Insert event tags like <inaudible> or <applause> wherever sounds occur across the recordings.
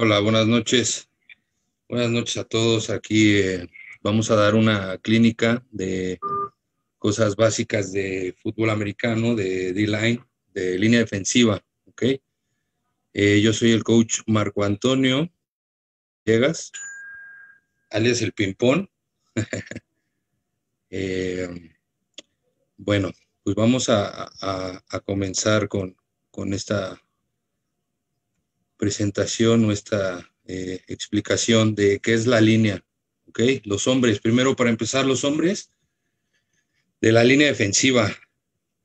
Hola, buenas noches. Buenas noches a todos. Aquí eh, vamos a dar una clínica de cosas básicas de fútbol americano, de D-line, de línea defensiva. ¿okay? Eh, yo soy el coach Marco Antonio Llegas, alias el Pimpón. <laughs> Eh, bueno, pues vamos a, a comenzar con, con esta presentación o esta eh, explicación de qué es la línea. ¿Ok? Los hombres, primero para empezar, los hombres de la línea defensiva.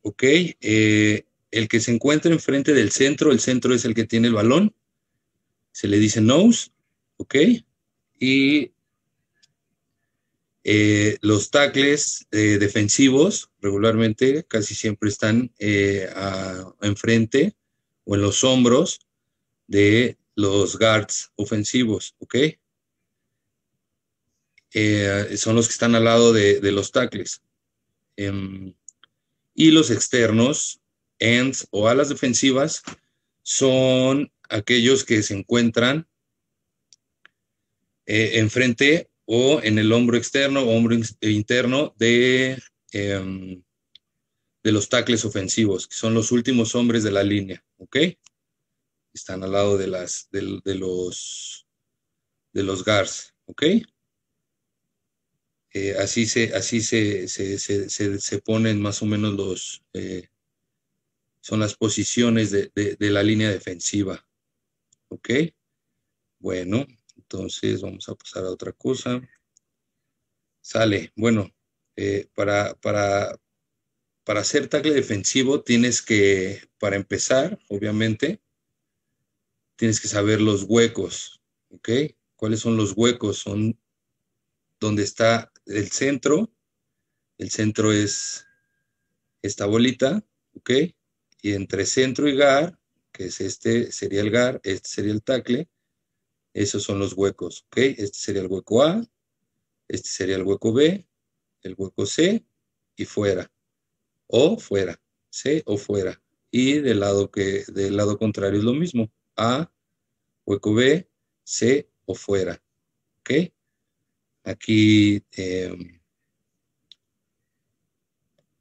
¿Ok? Eh, el que se encuentra enfrente del centro, el centro es el que tiene el balón, se le dice nose, ¿ok? Y eh, los tackles defensivos regularmente casi siempre están enfrente o en los hombros de los guards ofensivos, ¿ok? Eh, son los que están al lado de, los tackles. Em, y los externos, ends o alas defensivas, son aquellos que se encuentran eh, enfrente o en el hombro externo o hombro interno de, em, de los tackles ofensivos, que son los últimos hombres de la línea, ¿ok? están al lado de, las, de, los, de los GARS, ¿ok? Eh, así se, así se, se, se, se, ponen más o menos los, eh, son las posiciones de, la línea defensiva, ¿ok? Bueno, entonces vamos a pasar a otra cosa. Sale, bueno, eh, para, para hacer tackle defensivo tienes que, para empezar, obviamente, tienes que saber los huecos, ¿ok? ¿Cuáles son los huecos? Son donde está el centro, el centro es esta bolita, ¿ok? Y entre centro y gar, que es este sería el gar, este sería el tacle, esos son los huecos, ¿ok? Este sería el hueco A, este sería el hueco B, el hueco C y fuera, o fuera, C o fuera. Y del lado, que, del lado contrario es lo mismo. A, hueco B, C o fuera. ¿Ok? Aquí, em,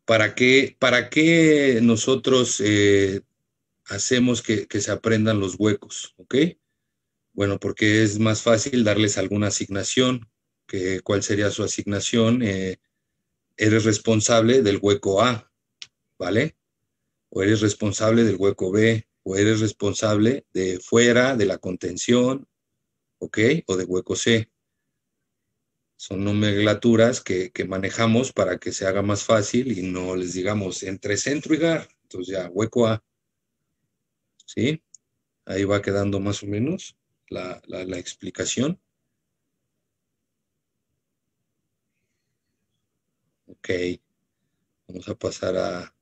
¿para, qué, ¿para qué nosotros eh, hacemos que, se aprendan los huecos? ¿Ok? Bueno, porque es más fácil darles alguna asignación. Que, ¿Cuál sería su asignación? Eh, eres responsable del hueco A, ¿vale? O eres responsable del hueco B, o eres responsable de fuera, de la contención, ¿ok? O de hueco C. Son nomenclaturas que, manejamos para que se haga más fácil y no les digamos entre centro y gar. Entonces ya, hueco A. ¿Sí? Ahí va quedando más o menos la explicación. Ok. Vamos a pasar a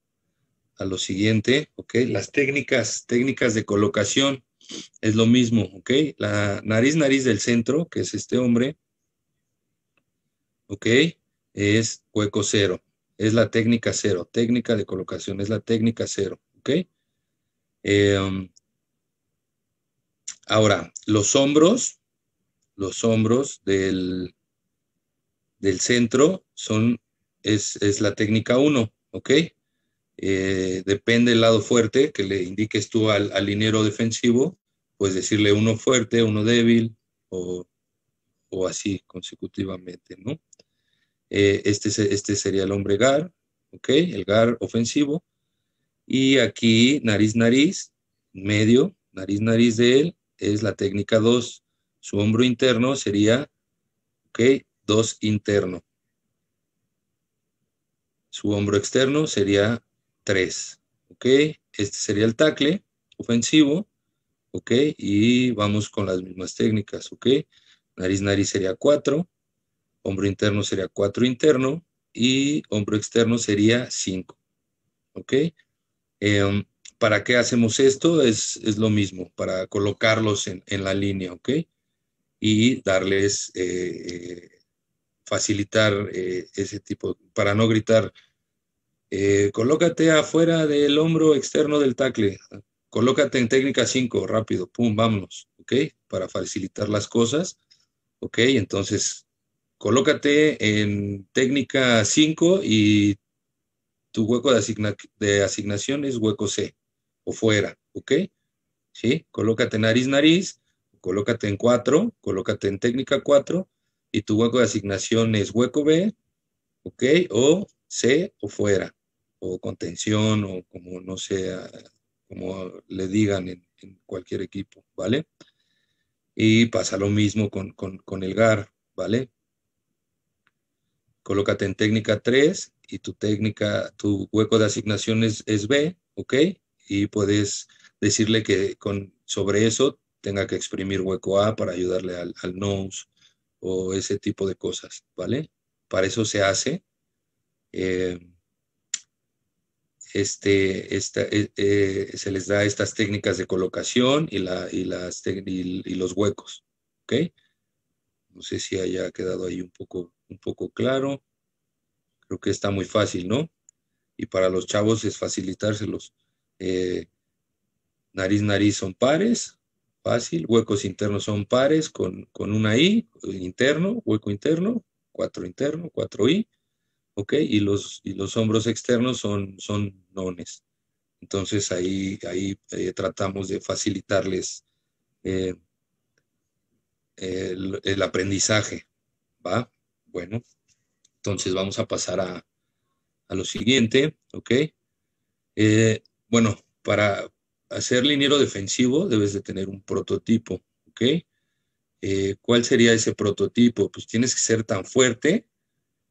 a lo siguiente, ¿ok? Las técnicas, técnicas de colocación es lo mismo, ¿ok? La nariz, nariz del centro, que es este hombre, ¿ok? Es hueco cero, es la técnica cero, técnica de colocación, es la técnica cero, ¿ok? Em, ahora, los hombros, los hombros del, del centro son, es, es la técnica uno, ¿ok? Eh, depende del lado fuerte que le indiques tú al, al liniero defensivo, pues decirle uno fuerte, uno débil o, así consecutivamente, ¿no? Eh, este, este, sería el hombre gar, ¿ok? El gar ofensivo. Y aquí nariz-nariz, medio, nariz-nariz de él, es la técnica 2. Su hombro interno sería, ¿ok? 2 interno. Su hombro externo sería 3. ¿Ok? Este sería el tacle ofensivo. ¿Ok? Y vamos con las mismas técnicas. ¿Ok? Nariz, nariz sería 4. Hombro interno sería 4 interno. Y hombro externo sería 5. ¿Ok? Em, ¿Para qué hacemos esto? Es, lo mismo, para colocarlos en, la línea, ¿ok? Y darles, eh, eh, facilitar eh, ese tipo, para no gritar eh, colócate afuera del hombro externo del tacle, Colócate en técnica 5, rápido, pum, vámonos, ¿ok? Para facilitar las cosas, ¿ok? Entonces, colócate en técnica 5 y tu hueco de, de asignación es hueco C o fuera, ¿ok? ¿Sí? Colócate nariz-nariz, colócate en 4, colócate en técnica 4 y tu hueco de asignación es hueco B, ¿ok? O C o fuera, o contención o como no sea, como le digan en, cualquier equipo, ¿vale? Y pasa lo mismo con, el GAR, ¿vale? Colócate en técnica 3 y tu técnica, tu hueco de asignación es, B, ¿ok? Y puedes decirle que con, sobre eso tenga que exprimir hueco A para ayudarle al, al o ese tipo de cosas, ¿vale? Para eso se hace. Eh, este, esta, eh, eh, se les da estas técnicas de colocación y, las, los huecos. ¿okay? No sé si haya quedado ahí un poco, un poco claro. Creo que está muy fácil, ¿no? Y para los chavos es facilitárselos. Eh, nariz, nariz son pares, fácil. Huecos internos son pares con, con una I, interno, hueco interno, cuatro interno, cuatro I ¿ok? Y los, hombros externos son, nones. Entonces ahí, ahí eh, tratamos de facilitarles eh, el, aprendizaje, ¿va? Bueno, entonces vamos a pasar a, lo siguiente, ¿ok? Eh, bueno, para hacer liniero defensivo debes de tener un prototipo, ¿ok? ¿Cuál sería ese prototipo? Pues tienes que ser tan fuerte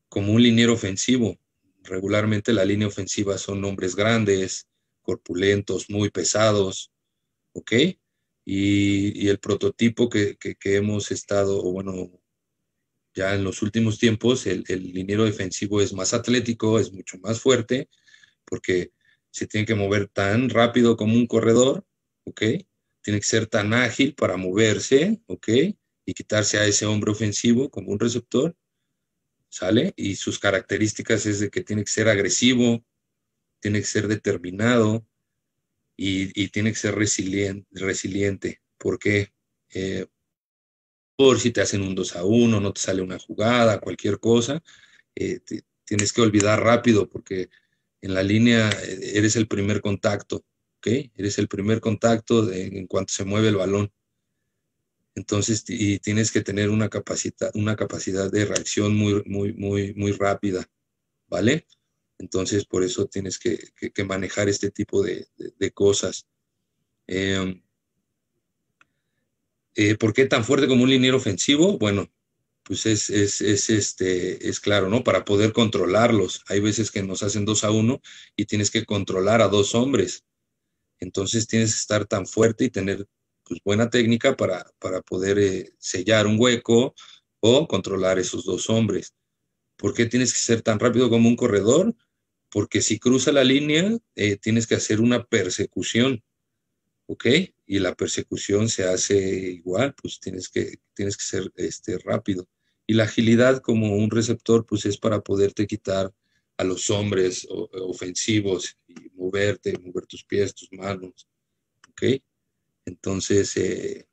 como un liniero ofensivo. Regularmente la línea ofensiva son hombres grandes, corpulentos, muy pesados, ¿ok? Y, el prototipo que, hemos estado, bueno, ya en los últimos tiempos, el, el liniero defensivo es más atlético, es mucho más fuerte, porque se tiene que mover tan rápido como un corredor, ¿ok? Tiene que ser tan ágil para moverse, ¿ok? Y quitarse a ese hombre ofensivo como un receptor ¿sale? Y sus características es de que tiene que ser agresivo, tiene que ser determinado y, tiene que ser resiliente. resiliente. ¿Por qué? Eh, por si te hacen un 2 a 1, no te sale una jugada, cualquier cosa, eh, tienes que olvidar rápido porque en la línea eh, eres el primer contacto, ¿ok? Eres el primer contacto en cuanto se mueve el balón. Entonces, y tienes que tener una capacidad, una capacidad de reacción muy, muy, muy, muy rápida, ¿vale? Entonces, por eso tienes que, manejar este tipo de, cosas. Em, eh, ¿Por qué tan fuerte como un liniero ofensivo? Bueno, pues es, este, es claro, ¿no? Para poder controlarlos. Hay veces que nos hacen dos a uno y tienes que controlar a dos hombres. Entonces tienes que estar tan fuerte y tener pues, buena técnica para, poder eh, sellar un hueco o controlar esos dos hombres. ¿Por qué tienes que ser tan rápido como un corredor? Porque si cruza la línea, eh, tienes que hacer una persecución, ¿ok? Y la persecución se hace igual, pues tienes que, tienes que ser este, rápido. Y la agilidad como un receptor, pues es para poderte quitar a los hombres eh, ofensivos y moverte, mover tus pies, tus manos, ¿ok? Entonces, eh,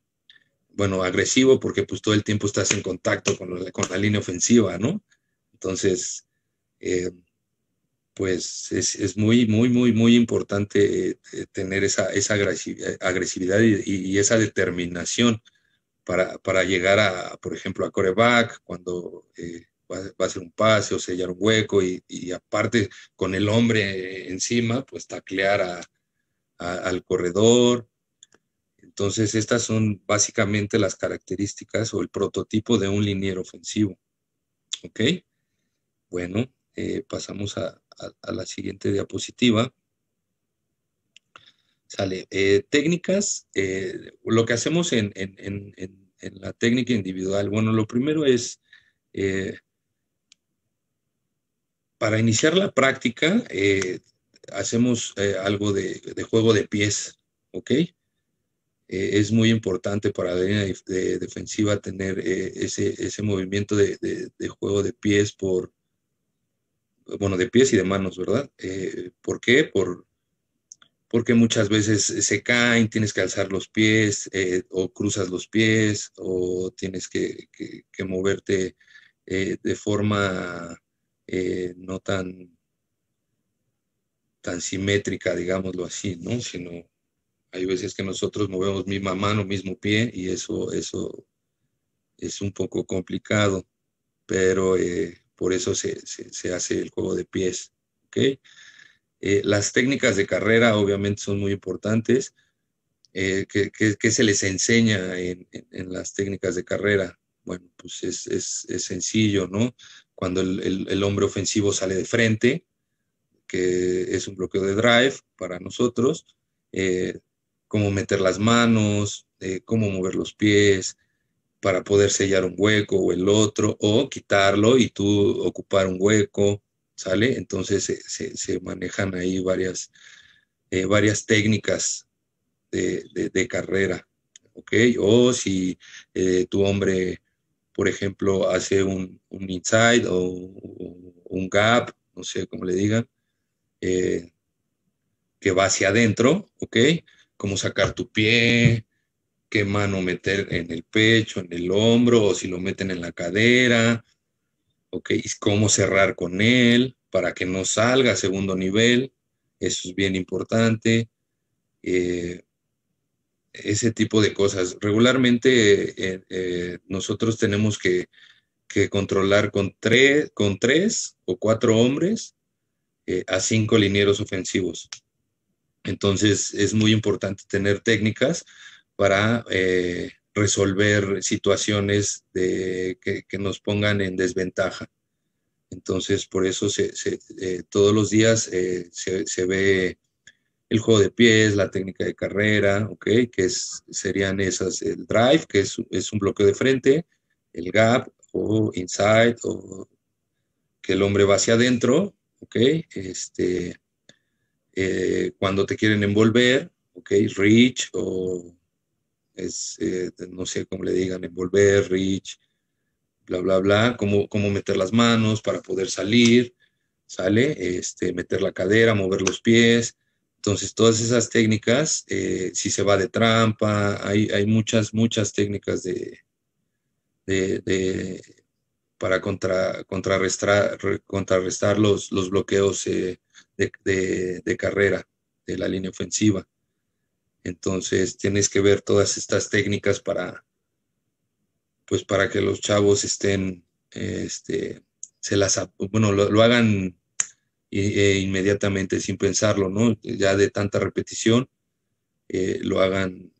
bueno, agresivo porque pues todo el tiempo estás en contacto con, la línea ofensiva, ¿no? Entonces, eh, pues es, muy, muy, muy, muy importante eh, tener esa, agresividad y, esa determinación para, llegar a, por ejemplo, a coreback, cuando va, a hacer un pase o sellar un hueco y, aparte con el hombre encima, pues taclear al corredor, entonces, estas son básicamente las características o el prototipo de un liniero ofensivo. ¿Ok? Bueno, eh, pasamos a, la siguiente diapositiva. Sale. Eh, técnicas, eh, lo que hacemos en, la técnica individual. Bueno, lo primero es, para iniciar la práctica, hacemos algo de, de, juego de pies, ¿ok? Eh, es muy importante para la línea defensiva tener eh, ese, movimiento de, juego de pies por, bueno, de pies y de manos, ¿verdad? Eh, ¿Por qué? porque muchas veces se caen, tienes que alzar los pies o cruzas los pies o tienes que, que moverte de forma no tan tan simétrica, digámoslo así, ¿no? Sino hay veces que nosotros movemos misma mano, mismo pie, y eso, eso es un poco complicado, pero eh, por eso se, se, hace el juego de pies. ¿okay? Eh, las técnicas de carrera obviamente son muy importantes. Eh, ¿qué, se les enseña en, en, las técnicas de carrera? Bueno, pues es, es, sencillo, ¿no? Cuando el, el, hombre ofensivo sale de frente, que es un bloqueo de drive para nosotros, eh, cómo meter las manos, eh, cómo mover los pies para poder sellar un hueco o el otro, o quitarlo y tú ocupar un hueco, ¿sale? Entonces se, manejan ahí varias, eh, varias técnicas de, carrera, ¿ok? O si eh, tu hombre, por ejemplo, hace un, inside o un gap, no sé cómo le digan, que va hacia adentro, ¿ok? cómo sacar tu pie, qué mano meter en el pecho, en el hombro, o si lo meten en la cadera, ¿ok? Y cómo cerrar con él para que no salga a segundo nivel, eso es bien importante. Eh, ese tipo de cosas. Regularmente eh, eh, nosotros tenemos que, que, controlar con tres, con tres o cuatro hombres a cinco linieros ofensivos. Entonces es muy importante tener técnicas para eh, resolver situaciones que, nos pongan en desventaja. Entonces por eso eh, todos los días eh, se, ve el juego de pies, la técnica de carrera, ¿ok? Que serían esas, el drive, que es, un bloqueo de frente, el gap o inside, que el hombre va hacia adentro, ¿ok? Este, eh, cuando te quieren envolver, ¿ok? Rich o eh, no sé cómo le digan, envolver, rich, bla, bla, bla, cómo, meter las manos para poder salir, ¿sale? Este, meter la cadera, mover los pies. Entonces, todas esas técnicas, eh, si se va de trampa, hay, hay muchas, muchas técnicas de, de, de para contra, contrarrestar, contrarrestar los, los bloqueos eh, de, carrera de la línea ofensiva. Entonces tienes que ver todas estas técnicas para, pues para que los chavos estén, este, se las, bueno, lo, hagan eh, eh, inmediatamente sin pensarlo, ¿no? Ya de tanta repetición, eh, lo hagan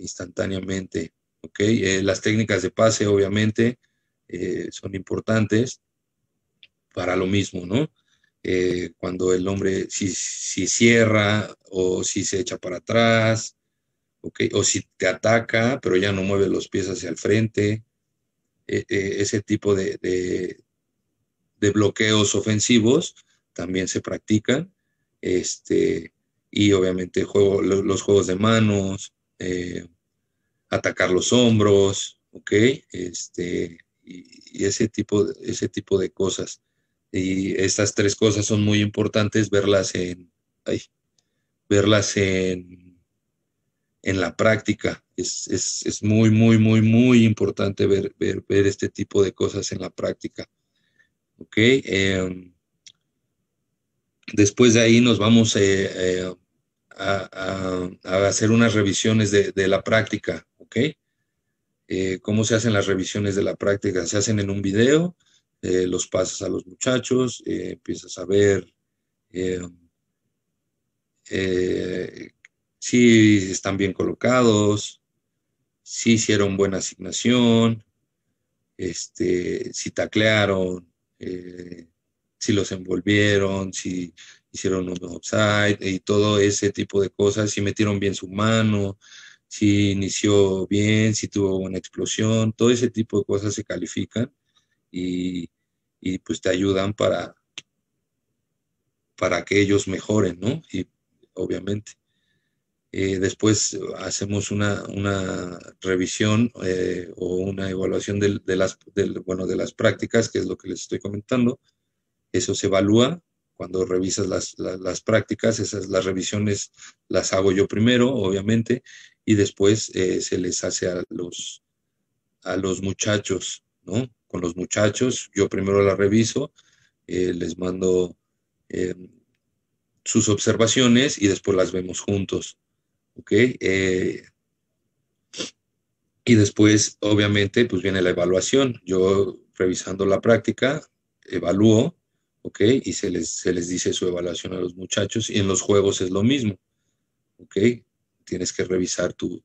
instantáneamente, ¿ok? las técnicas de pase, obviamente, son importantes para lo mismo, ¿no? Eh, cuando el hombre si, cierra o si se echa para atrás, o si te ataca, pero ya no mueve los pies hacia el frente, eh, eh, ese tipo de, bloqueos ofensivos también se practican, este, y obviamente juego, los, juegos de manos, atacar los hombros, Este, y, ese, tipo, ese tipo de cosas. Y estas tres cosas son muy importantes verlas en, verlas en, en la práctica. Es, muy, muy, muy, muy importante ver, este tipo de cosas en la práctica. Em, después de ahí nos vamos eh, eh, a, hacer unas revisiones de, de la práctica. ¿Ok? Eh, ¿Cómo se hacen las revisiones de la práctica? Se hacen en un video, eh, los pasas a los muchachos, eh, empiezas a ver eh, si están bien colocados, si hicieron buena asignación, este, si taclearon, si los envolvieron, si hicieron un upside y todo ese tipo de cosas, si metieron bien su mano, si inició bien, si tuvo una explosión, todo ese tipo de cosas se califican y, pues te ayudan para, para que ellos mejoren, ¿no? Y obviamente. Eh, después hacemos una, revisión eh, o una evaluación de, las, bueno, de las prácticas, que es lo que les estoy comentando. Eso se evalúa cuando revisas las, prácticas, esas las revisiones las hago yo primero, obviamente, y después eh, se les hace a los, a los muchachos, ¿no? con los muchachos. Yo primero la reviso, eh, les mando eh, sus observaciones y después las vemos juntos. ¿Ok? Eh, y después, obviamente, pues viene la evaluación. Yo revisando la práctica, evalúo, ¿ok? Y se les, se les dice su evaluación a los muchachos. Y en los juegos es lo mismo, ¿ok? Tienes que revisar tu,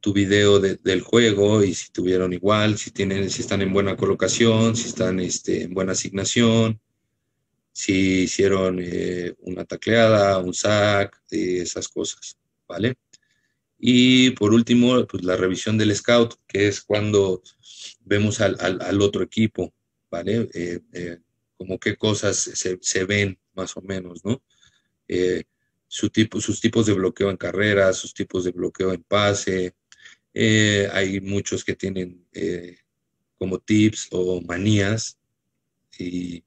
tu video del juego y si tuvieron igual, si tienen, si están en buena colocación, si están este, en buena asignación, si hicieron eh, una tacleada, un sack, esas cosas, ¿vale? Y por último, pues la revisión del scout, que es cuando vemos al, al, otro equipo, ¿vale? Eh, eh, como qué cosas se, ven más o menos, ¿no? Su tipo, sus tipos de bloqueo en carrera, sus tipos de bloqueo en pase, eh, hay muchos que tienen eh, como tips o manías. Y,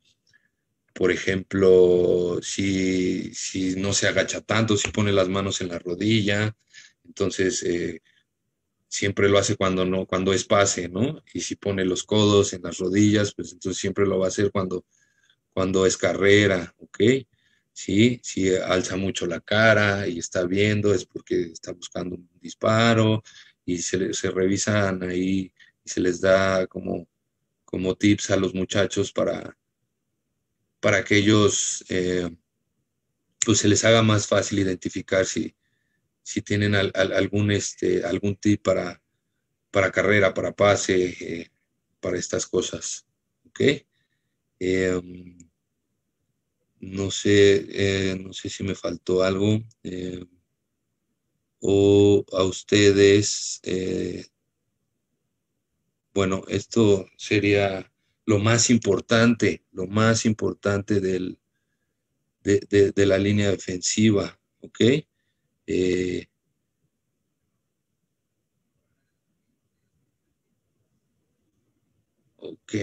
por ejemplo, si, si, no se agacha tanto, si pone las manos en la rodilla, entonces eh, siempre lo hace cuando, no, cuando es pase, ¿no? Y si pone los codos en las rodillas, pues entonces siempre lo va a hacer cuando, cuando es carrera, ¿ok? ¿sí? Si alza mucho la cara y está viendo, es porque está buscando un disparo, y se, se revisan ahí y se les da como, como tips a los muchachos para, para que ellos eh, pues se les haga más fácil identificar si, si tienen algún, este, algún tip para, para carrera, para pase, eh, para estas cosas. ¿Ok? Em, no sé, eh, no sé si me faltó algo. Em, o a ustedes, eh, bueno, esto sería lo más importante, lo más importante del, de, la línea defensiva, ¿ok? Eh, ok.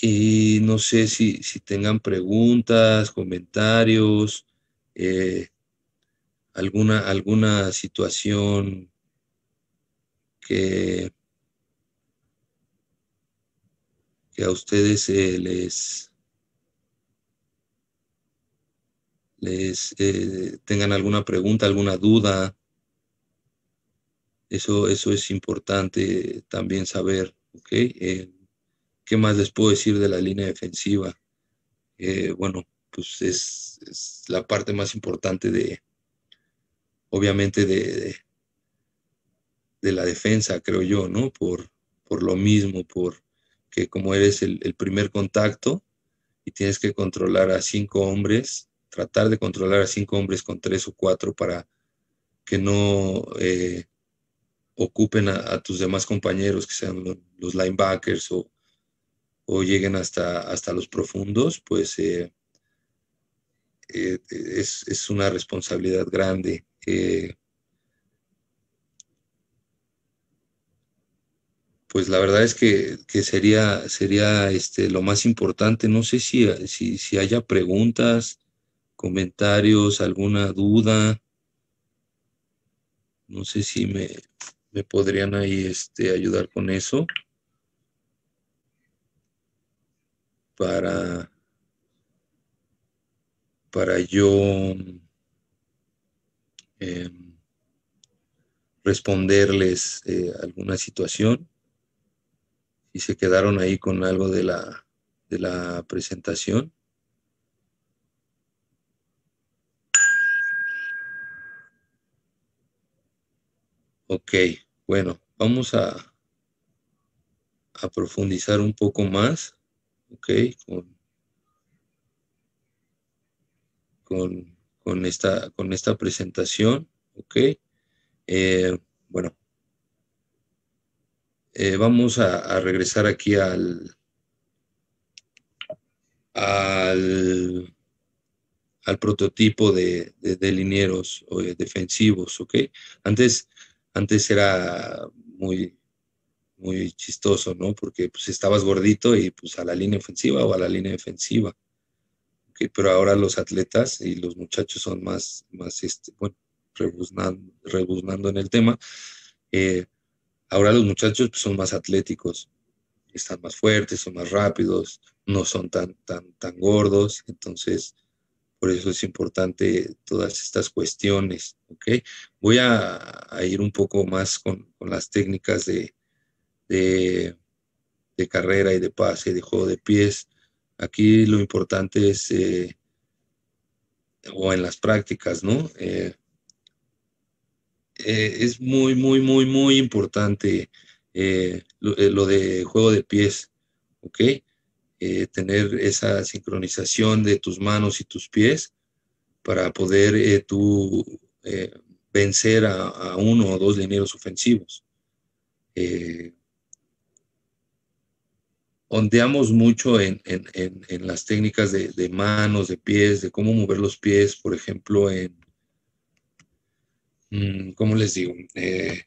Y no sé si, si tengan preguntas, comentarios. Eh, alguna, alguna situación que, que a ustedes eh, les, les eh, tengan alguna pregunta, alguna duda. Eso, eso es importante también saber, ¿ok? Eh, ¿Qué más les puedo decir de la línea defensiva? bueno, pues es la parte más importante de, obviamente de, de, la defensa, creo yo, ¿no? Por, lo mismo, por que como eres el, primer contacto y tienes que controlar a cinco hombres, tratar de controlar a cinco hombres con tres o cuatro para que no eh, ocupen a, tus demás compañeros, que sean los linebackers o, lleguen hasta, hasta los profundos, pues eh, eh, es, es, una responsabilidad grande. Eh, pues la verdad es que, sería, sería este, lo más importante. No sé si, si, haya preguntas, comentarios, alguna duda. No sé si me, me podrían ahí este, ayudar con eso. Para, para yo Em, responderles eh, alguna situación. y se quedaron ahí con algo de la, de la presentación. Ok, bueno, vamos a, a profundizar un poco más, ok, con con esta, con esta presentación, ¿ok? Eh, bueno, eh, vamos a, regresar aquí al, al, al prototipo de, de, linieros o defensivos, ¿ok? Antes, antes era muy, muy chistoso, ¿no? Porque pues estabas gordito y pues a la línea ofensiva o a la línea defensiva pero ahora los atletas y los muchachos son más, más este, bueno, rebuznando, en el tema. Eh, ahora los muchachos pues, son más atléticos, están más fuertes, son más rápidos, no son tan, tan, tan gordos, entonces por eso es importante todas estas cuestiones, Voy a, ir un poco más con, las técnicas de, de, de, carrera y de pase, de juego de pies, Aquí lo importante es, eh, o en las prácticas, ¿no? Eh, eh, es muy, muy, muy, muy importante lo, de juego de pies, ¿ok? tener esa sincronización de tus manos y tus pies para poder tú vencer a, uno o dos lineros ofensivos ondeamos mucho en, las técnicas de, manos, de pies, de cómo mover los pies, por ejemplo, en, mm, ¿cómo les digo? Eh,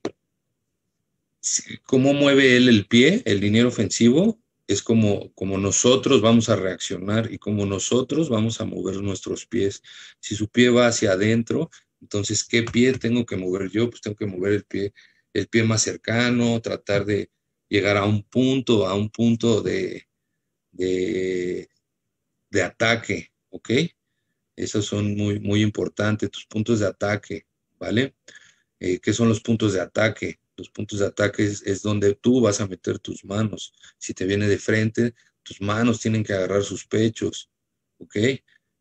cómo mueve él el pie, el dinero ofensivo, es como, como nosotros vamos a reaccionar y como nosotros vamos a mover nuestros pies. Si su pie va hacia adentro, entonces, ¿qué pie tengo que mover yo? Pues tengo que mover el pie, el pie más cercano, tratar de, llegar a un punto, a un punto de, de, ataque, ¿ok? Esos son muy, muy importantes, tus puntos de ataque, ¿vale? Eh, ¿Qué son los puntos de ataque? Los puntos de ataque es, es donde tú vas a meter tus manos. Si te viene de frente, tus manos tienen que agarrar sus pechos, ¿ok?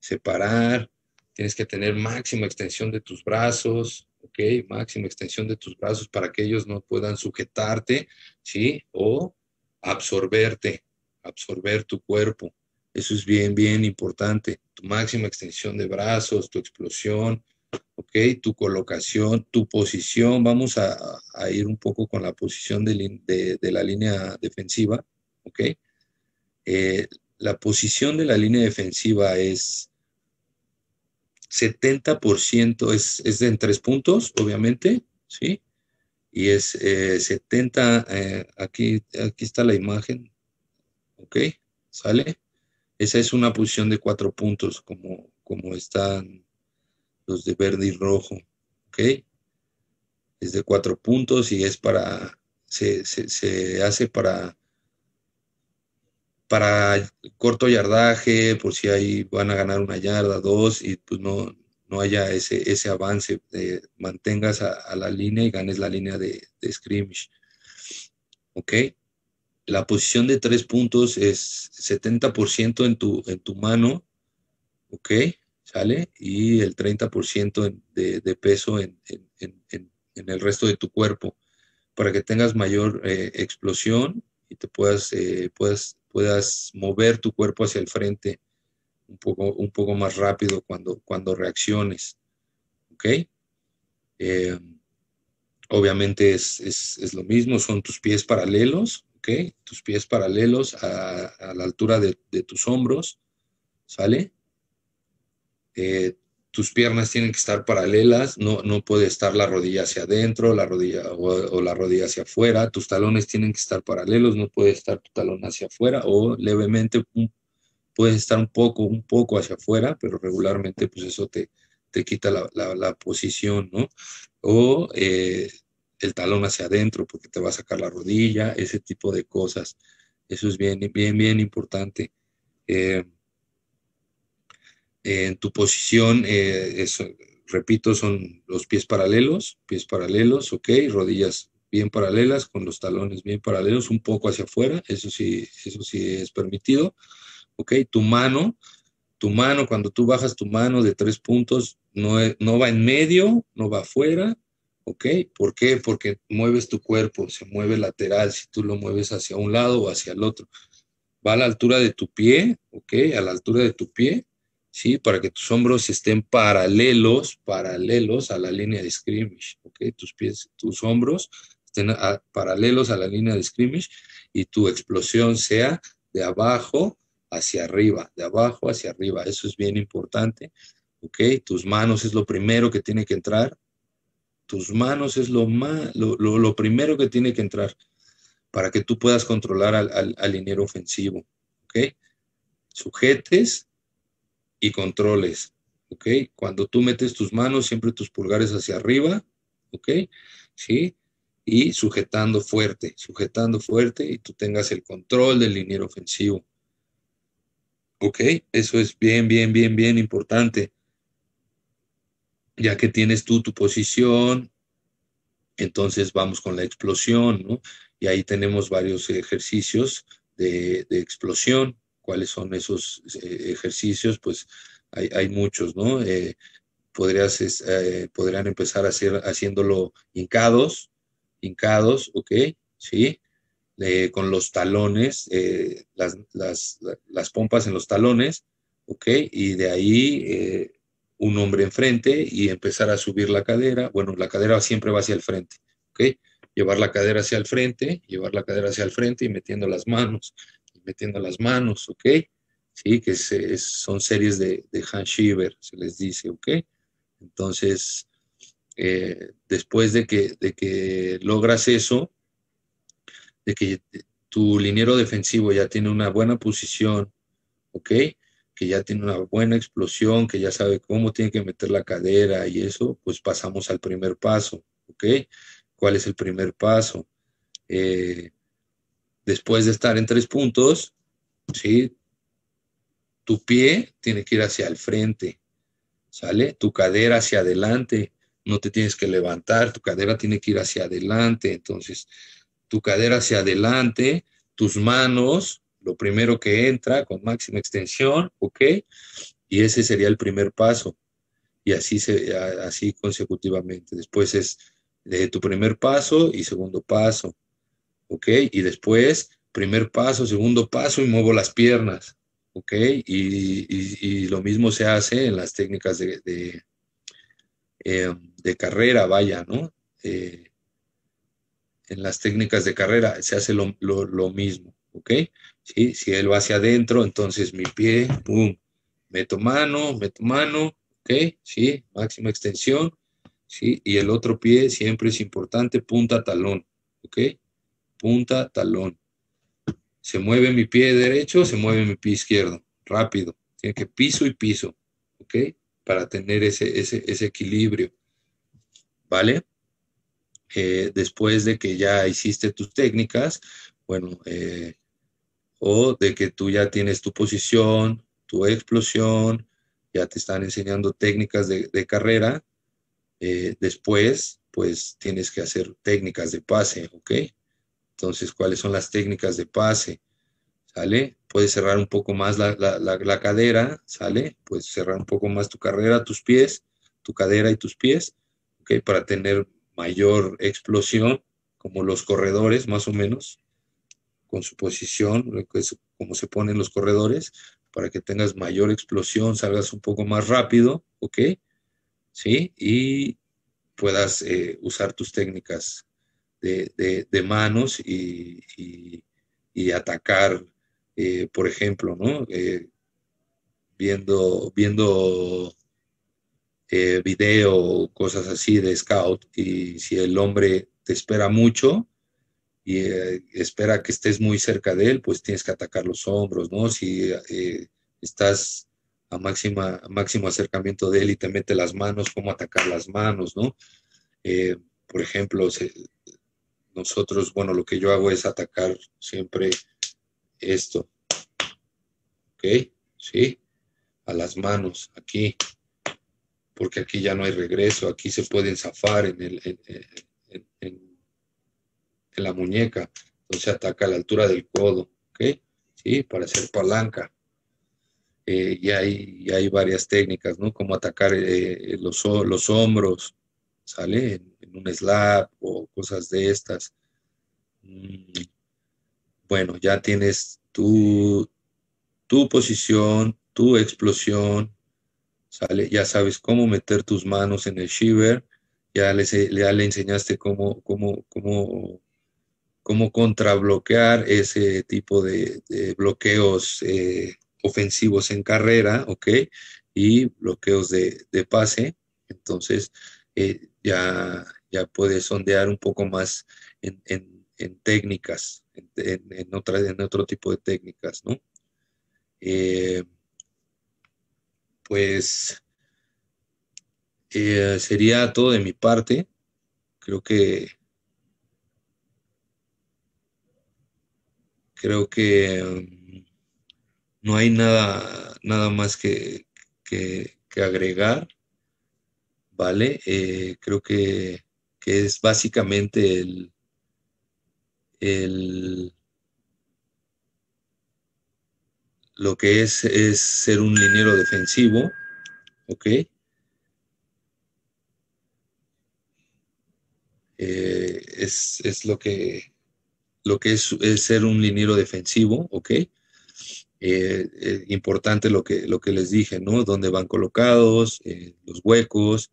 Separar, tienes que tener máxima extensión de tus brazos, ok, máxima extensión de tus brazos para que ellos no puedan sujetarte, ¿sí? O absorberte, absorber tu cuerpo. Eso es bien, bien importante. Tu máxima extensión de brazos, tu explosión, ¿ok? Tu colocación, tu posición. Vamos a, ir un poco con la posición de, la línea defensiva, ¿ok? Eh, la posición de la línea defensiva es 70% es, es en tres puntos, obviamente, ¿sí? Y es 70, eh, eh, aquí, aquí está la imagen, ¿ok? ¿Sale? Esa es una posición de cuatro puntos, como, como están los de verde y rojo, ¿ok? Es de cuatro puntos y es para, se, se hace para para corto yardaje, por si ahí van a ganar una yarda, dos, y pues no, no haya ese, ese avance, mantengas a, la línea y ganes la línea de, scrimmage. ¿Ok? La posición de tres puntos es 70% en tu, en tu mano, ¿ok? ¿Sale? Y el 30% de, de, peso en, el resto de tu cuerpo para que tengas mayor eh, explosión y te puedas, eh, puedas puedas mover tu cuerpo hacia el frente un poco, un poco más rápido cuando, cuando reacciones. ¿Ok? Eh, obviamente es, es, es, lo mismo, son tus pies paralelos, ¿ok? Tus pies paralelos a, a la altura de, de, tus hombros, ¿sale? Eh, tus piernas tienen que estar paralelas, no, no puede estar la rodilla hacia adentro la rodilla, o, la rodilla hacia afuera, tus talones tienen que estar paralelos, no puede estar tu talón hacia afuera o levemente puede estar un poco, un poco hacia afuera, pero regularmente pues eso te, te quita la, la, posición, ¿no? O eh, el talón hacia adentro porque te va a sacar la rodilla, ese tipo de cosas. Eso es bien, bien, bien importante. Eh, en tu posición, eh, repito, son los pies paralelos, pies paralelos, ok, rodillas bien paralelas, con los talones bien paralelos, un poco hacia afuera, eso sí, eso es permitido, ok, tu mano, tu mano, cuando tú bajas tu mano de tres puntos, no, no va en medio, no va afuera, ok, ¿por qué? Porque mueves tu cuerpo, se mueve lateral, si tú lo mueves hacia un lado o hacia el otro, va a la altura de tu pie, ok, a la altura de tu pie, ¿sí? Para que tus hombros estén paralelos, paralelos a la línea de scrimmage, ¿ok? Tus pies, tus hombros estén ah, paralelos a la línea de scrimmage y tu explosión sea de abajo hacia arriba, de abajo hacia arriba. Eso es bien importante, ¿ok? Tus manos es lo primero que tiene que entrar. Tus manos es lo, lo, primero que tiene que entrar para que tú puedas controlar al, al, ofensivo, ¿ok? Sujetes y controles. ¿Ok? Cuando tú metes tus manos, siempre tus pulgares hacia arriba. ¿Ok? ¿Sí? Y sujetando fuerte, sujetando fuerte y tú tengas el control del liniero ofensivo. ¿Ok? Eso es bien, bien, bien, bien importante. Ya que tienes tú tu posición, entonces vamos con la explosión, ¿no? Y ahí tenemos varios ejercicios de, de explosión cuáles son esos eh, ejercicios, pues hay, muchos, ¿no? Eh, podrías, eh, podrían empezar haciéndolo hincados, hincados, ¿ok? Sí, con los talones, las, las, pompas en los talones, ¿ok? Y de ahí un hombre enfrente y empezar a subir la cadera. Bueno, la cadera siempre va hacia el frente, ¿ok? Llevar la cadera hacia el frente, llevar la cadera hacia el frente y metiendo las manos metiendo las manos, ¿ok? Sí, que son series de, de Schieber, se les dice, ¿ok? Entonces, eh, después de que, de que logras eso, de que tu liniero defensivo ya tiene una buena posición, ¿ok? Que ya tiene una buena explosión, que ya sabe cómo tiene que meter la cadera y eso, pues pasamos al primer paso, ¿ok? ¿Cuál es el primer paso? Eh, después de estar en tres puntos, ¿sí? Tu pie tiene que ir hacia el frente, ¿sale? Tu cadera hacia adelante, no te tienes que levantar, tu cadera tiene que ir hacia adelante, entonces tu cadera hacia adelante, tus manos, lo primero que entra con máxima extensión, ¿ok? Y ese sería el primer paso. Y así, se, así consecutivamente. Después es de tu primer paso y segundo paso ¿ok? Y después, primer paso, segundo paso y muevo las piernas, ¿ok? Y, lo mismo se hace en las técnicas de, de, eh, carrera, vaya, ¿no? Eh, en las técnicas de carrera se hace lo, mismo, ¿ok? ¿Sí? Si él va hacia adentro, entonces mi pie, ¡pum! Meto mano, meto mano, ¿ok? ¿Sí? Máxima extensión, ¿sí? Y el otro pie siempre es importante, punta talón, ¿ok? punta, talón. Se mueve mi pie derecho, se mueve mi pie izquierdo, rápido. Tiene que piso y piso, ¿ok? Para tener ese, ese, equilibrio, ¿vale? Eh, después de que ya hiciste tus técnicas, bueno, eh, o de que tú ya tienes tu posición, tu explosión, ya te están enseñando técnicas de, carrera, eh, después pues tienes que hacer técnicas de pase, ¿ok? Entonces, ¿cuáles son las técnicas de pase? ¿Sale? Puedes cerrar un poco más la, cadera, ¿sale? Puedes cerrar un poco más tu carrera, tus pies, tu cadera y tus pies, ¿ok? Para tener mayor explosión, como los corredores, más o menos, con su posición, como se ponen los corredores, para que tengas mayor explosión, salgas un poco más rápido, ¿ok? ¿Sí? Y puedas eh, usar tus técnicas de, manos y, atacar, eh, por ejemplo, ¿no? Eh, viendo viendo eh, video o cosas así de scout y si el hombre te espera mucho y espera que estés muy cerca de él, pues tienes que atacar los hombros, ¿no? Si estás a, máxima, máximo acercamiento de él y te mete las manos, cómo atacar las manos, ¿no? por ejemplo, se, nosotros, bueno, lo que yo hago es atacar siempre esto. ¿Ok? ¿Sí? A las manos, aquí. Porque aquí ya no hay regreso, aquí se pueden zafar en, la muñeca. Entonces ataca a la altura del codo. ¿Ok? ¿Sí? Para hacer palanca. Eh, y, hay, hay, varias técnicas, ¿no? Como atacar eh, los, los hombros, ¿sale? En, un slap o cosas de estas. Mm, bueno, ya tienes tu, tu posición, tu explosión, ¿sale? Ya sabes cómo meter tus manos en el shiver, ya, le enseñaste cómo, cómo, cómo, cómo contrabloquear ese tipo de, bloqueos eh, ofensivos en carrera, ¿ok? Y bloqueos de, pase. Entonces, eh, ya, ya puede sondear un poco más en, en, técnicas, en, otra, en otro tipo de técnicas, ¿no? Eh, pues eh, sería todo de mi parte. Creo que creo que mm, no hay nada, nada más que, que agregar. ¿vale? Eh, creo que, es básicamente el, lo que es, ser un liniero defensivo, ¿ok? Eh, es, es, lo que, lo que es, ser un liniero defensivo, ¿ok? Eh, importante lo que, lo que les dije, ¿no? Dónde van colocados, los huecos,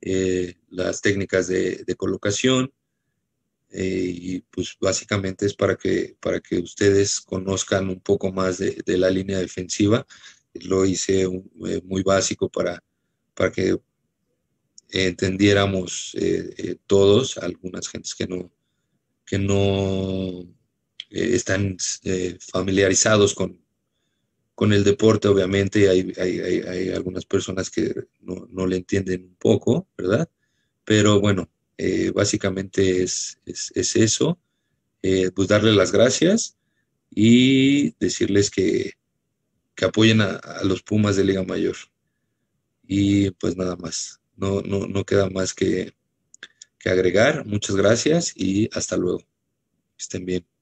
eh, las técnicas de, colocación eh, y pues básicamente es para que, para que ustedes conozcan un poco más de, la línea defensiva. Lo hice eh, muy básico para, para que entendiéramos todos, algunas gentes que no, que no están familiarizados con, con el deporte, obviamente, hay, algunas personas que no, le entienden un poco, ¿verdad? Pero bueno, eh, básicamente es, eso, eh, pues darle las gracias y decirles que, apoyen a, los Pumas de Liga Mayor. Y pues nada más, no, no, queda más que, que agregar. Muchas gracias y hasta luego. estén bien.